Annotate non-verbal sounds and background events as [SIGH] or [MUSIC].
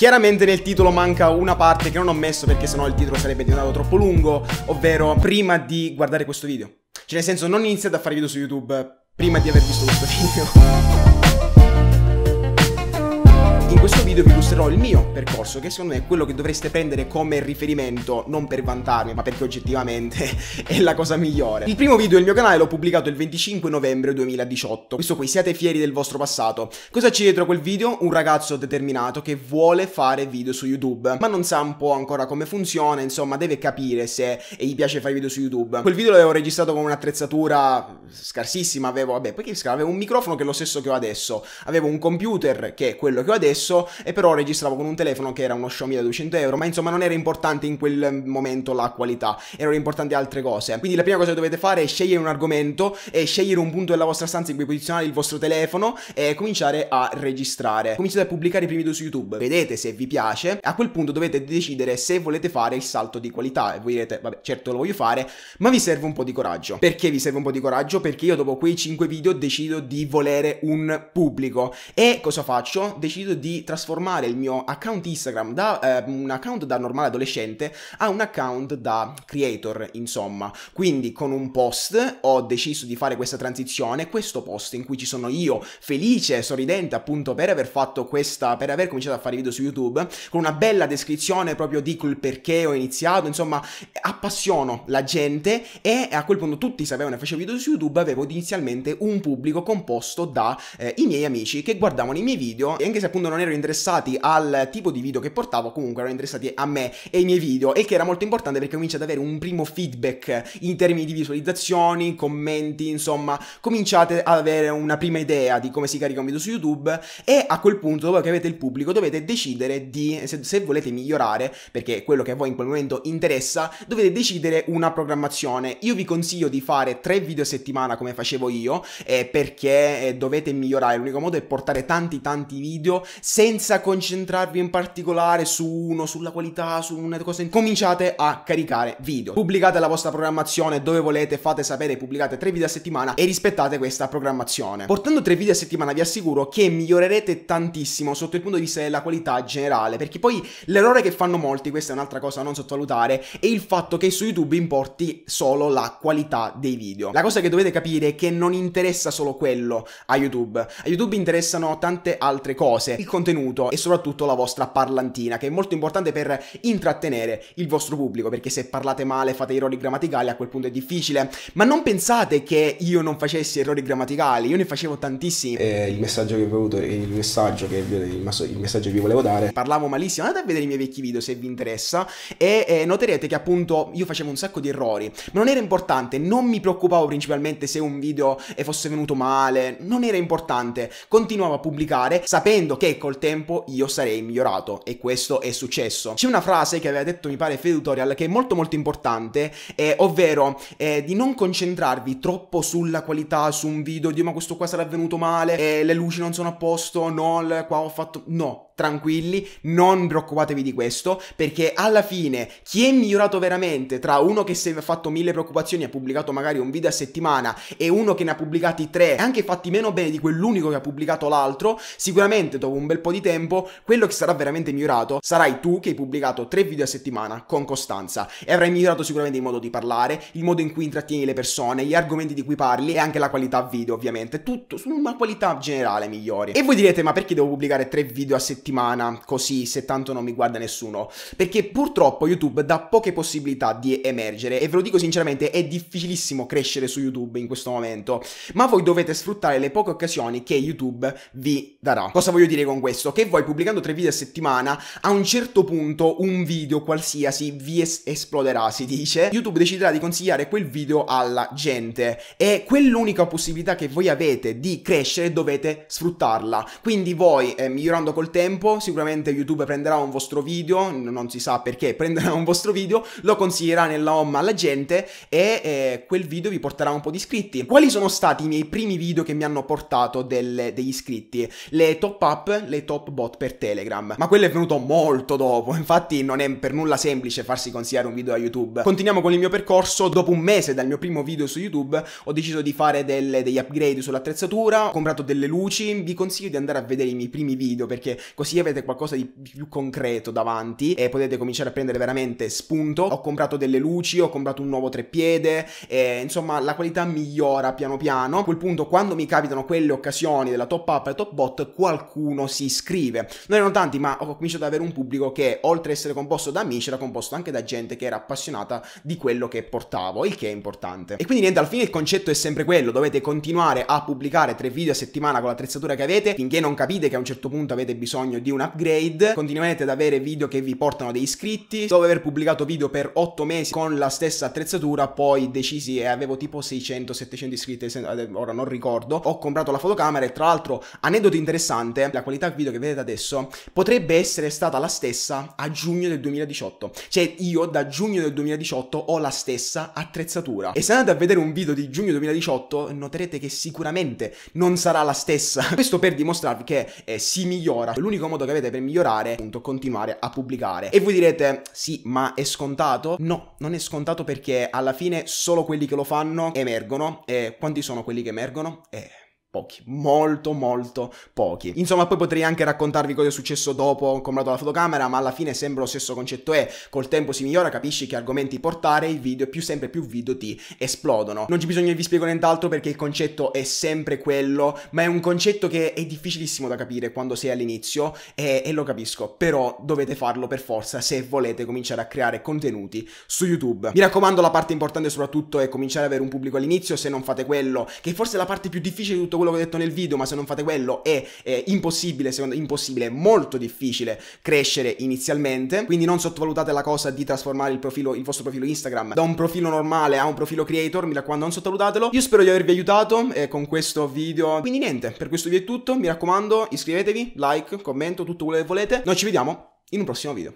Chiaramente nel titolo manca una parte che non ho messo perché sennò il titolo sarebbe diventato troppo lungo, ovvero prima di guardare questo video. Cioè nel senso non iniziate a fare video su YouTube prima di aver visto questo [LAUGHS] video video vi illustrerò il mio percorso, che secondo me è quello che dovreste prendere come riferimento, non per vantarmi, ma perché oggettivamente [LAUGHS] è la cosa migliore. Il primo video del mio canale l'ho pubblicato il 25 novembre 2018. Questo qui, siate fieri del vostro passato. Cosa c'è dietro quel video? Un ragazzo determinato che vuole fare video su YouTube, ma non sa un po' ancora come funziona, insomma, deve capire se gli piace fare video su YouTube. Quel video l'avevo registrato con un'attrezzatura scarsissima, avevo, vabbè, perché avevo un microfono che è lo stesso che ho adesso, avevo un computer che è quello che ho adesso e però registravo con un telefono che era uno Xiaomi da 200 euro, ma insomma non era importante in quel momento la qualità, erano importanti altre cose. Quindi la prima cosa che dovete fare è scegliere un argomento e scegliere un punto della vostra stanza in cui posizionare il vostro telefono e cominciare a registrare. Cominciate a pubblicare i primi video su YouTube, vedete se vi piace, a quel punto dovete decidere se volete fare il salto di qualità e voi direte vabbè certo lo voglio fare, ma vi serve un po' di coraggio. Perché vi serve un po' di coraggio? Perché io dopo quei 5 video decido di volere un pubblico e cosa faccio? Decido di trasformare trasformare il mio account Instagram da eh, un account da normale adolescente a un account da creator, insomma. Quindi con un post ho deciso di fare questa transizione, questo post in cui ci sono io felice, sorridente appunto per aver fatto questa, per aver cominciato a fare video su YouTube, con una bella descrizione proprio di quel perché ho iniziato, insomma appassiono la gente e a quel punto tutti sapevano che facevo video su YouTube, avevo inizialmente un pubblico composto da eh, miei amici che guardavano i miei video e anche se appunto non ero interessato interessati al tipo di video che portavo, comunque erano interessati a me e ai miei video, e che era molto importante perché cominciate ad avere un primo feedback in termini di visualizzazioni, commenti, insomma, cominciate ad avere una prima idea di come si carica un video su YouTube e a quel punto, dopo che avete il pubblico, dovete decidere di, se, se volete migliorare, perché è quello che a voi in quel momento interessa, dovete decidere una programmazione. Io vi consiglio di fare tre video a settimana come facevo io, eh, perché eh, dovete migliorare, l'unico modo è portare tanti tanti video senza senza concentrarvi in particolare su uno, sulla qualità, su una cosa, cominciate a caricare video. Pubblicate la vostra programmazione dove volete, fate sapere, pubblicate tre video a settimana e rispettate questa programmazione. Portando tre video a settimana vi assicuro che migliorerete tantissimo sotto il punto di vista della qualità generale, perché poi l'errore che fanno molti, questa è un'altra cosa da non sottovalutare, è il fatto che su YouTube importi solo la qualità dei video. La cosa che dovete capire è che non interessa solo quello a YouTube. A YouTube interessano tante altre cose, il contenuto e soprattutto la vostra parlantina, che è molto importante per intrattenere il vostro pubblico, perché se parlate male, fate errori grammaticali, a quel punto è difficile. Ma non pensate che io non facessi errori grammaticali, io ne facevo tantissimi. Eh, il messaggio che ho avuto, il messaggio che il messaggio vi volevo dare. Parlavo malissimo, andate a vedere i miei vecchi video se vi interessa e eh, noterete che appunto io facevo un sacco di errori, ma non era importante, non mi preoccupavo principalmente se un video eh, fosse venuto male, non era importante, continuavo a pubblicare sapendo che col tempo tempo io sarei migliorato e questo è successo. C'è una frase che aveva detto mi pare Fede Tutorial che è molto molto importante, eh, ovvero eh, di non concentrarvi troppo sulla qualità, su un video, Dio ma questo qua sarà venuto male, eh, le luci non sono a posto, no, qua ho fatto... No, tranquilli, non preoccupatevi di questo, perché alla fine chi è migliorato veramente tra uno che si è fatto mille preoccupazioni e ha pubblicato magari un video a settimana e uno che ne ha pubblicati tre e anche fatti meno bene di quell'unico che ha pubblicato l'altro, sicuramente dopo un bel po' di tempo quello che sarà veramente migliorato sarai tu che hai pubblicato tre video a settimana con costanza e avrai migliorato sicuramente il modo di parlare, il modo in cui intrattieni le persone, gli argomenti di cui parli e anche la qualità video ovviamente, tutto su una qualità generale migliore. E voi direte ma perché devo pubblicare tre video a settimana? settimana, così se tanto non mi guarda nessuno, perché purtroppo YouTube dà poche possibilità di emergere e ve lo dico sinceramente è difficilissimo crescere su YouTube in questo momento, ma voi dovete sfruttare le poche occasioni che YouTube vi darà. Cosa voglio dire con questo? Che voi pubblicando tre video a settimana a un certo punto un video qualsiasi vi es- esploderà, si dice, YouTube deciderà di consigliare quel video alla gente e quell'unica possibilità che voi avete di crescere dovete sfruttarla. Quindi voi eh, migliorando col tempo tempo, sicuramente YouTube prenderà un vostro video, non si sa perché [LAUGHS] prenderà un vostro video, lo consiglierà nella home alla gente e eh, quel video vi porterà un po' di iscritti. Quali sono stati i miei primi video che mi hanno portato delle, degli iscritti? Le top up, le top bot per Telegram, ma quello è venuto molto dopo, infatti non è per nulla semplice farsi consigliare un video da YouTube. Continuiamo con il mio percorso, dopo un mese dal mio primo video su YouTube ho deciso di fare delle, degli upgrade sull'attrezzatura, ho comprato delle luci, vi consiglio di andare a vedere i miei primi video perché così avete qualcosa di più concreto davanti e potete cominciare a prendere veramente spunto. Ho comprato delle luci, ho comprato un nuovo treppiede, e, insomma la qualità migliora piano piano. A quel punto quando mi capitano quelle occasioni della top up e top bot qualcuno si iscrive. Non erano tanti ma ho cominciato ad avere un pubblico che oltre ad essere composto da amici era composto anche da gente che era appassionata di quello che portavo, il che è importante. E quindi niente, alla fine il concetto è sempre quello, dovete continuare a pubblicare tre video a settimana con l'attrezzatura che avete finché non capite che a un certo punto avete bisogno bisogno di un upgrade, continuerete ad avere video che vi portano dei iscritti. Dopo aver pubblicato video per 8 mesi con la stessa attrezzatura, poi decisi e avevo tipo 600-700 iscritti, eh, ora non ricordo, ho comprato la fotocamera e tra l'altro, aneddoto interessante, eh, la qualità video che vedete adesso potrebbe essere stata la stessa a giugno del 2018. Cioè io da giugno del 2018 ho la stessa attrezzatura. E se andate a vedere un video di giugno 2018 noterete che sicuramente non sarà la stessa. [LAUGHS] Questo per dimostrarvi che eh, si migliora. L'unico l'unico modo che avete per migliorare è appunto continuare a pubblicare. E voi direte, sì, ma è scontato? No, non è scontato perché alla fine solo quelli che lo fanno emergono. E quanti sono quelli che emergono? Eh Pochi, molto molto pochi. Insomma, poi potrei anche raccontarvi cosa è successo dopo ho comprato la fotocamera, ma alla fine sembra lo stesso concetto è, col tempo si migliora, capisci che argomenti portare, il video e più sempre più video ti esplodono. Non ci bisogna che vi spiego nient'altro perché il concetto è sempre quello, ma è un concetto che è difficilissimo da capire quando sei all'inizio e, e lo capisco, però dovete farlo per forza se volete cominciare a creare contenuti su YouTube. Mi raccomando, la parte importante soprattutto è cominciare ad avere un pubblico all'inizio, se non fate quello, che forse è la parte più difficile di tutto quello che ho detto nel video, ma se non fate quello è, è impossibile, secondo impossibile, molto difficile crescere inizialmente, quindi non sottovalutate la cosa di trasformare il profilo, il vostro profilo Instagram da un profilo normale a un profilo creator, mi raccomando non sottovalutatelo. Io spero di avervi aiutato eh, con questo video, quindi niente, per questo video è tutto, mi raccomando iscrivetevi, like, commento, tutto quello che volete, noi ci vediamo in un prossimo video.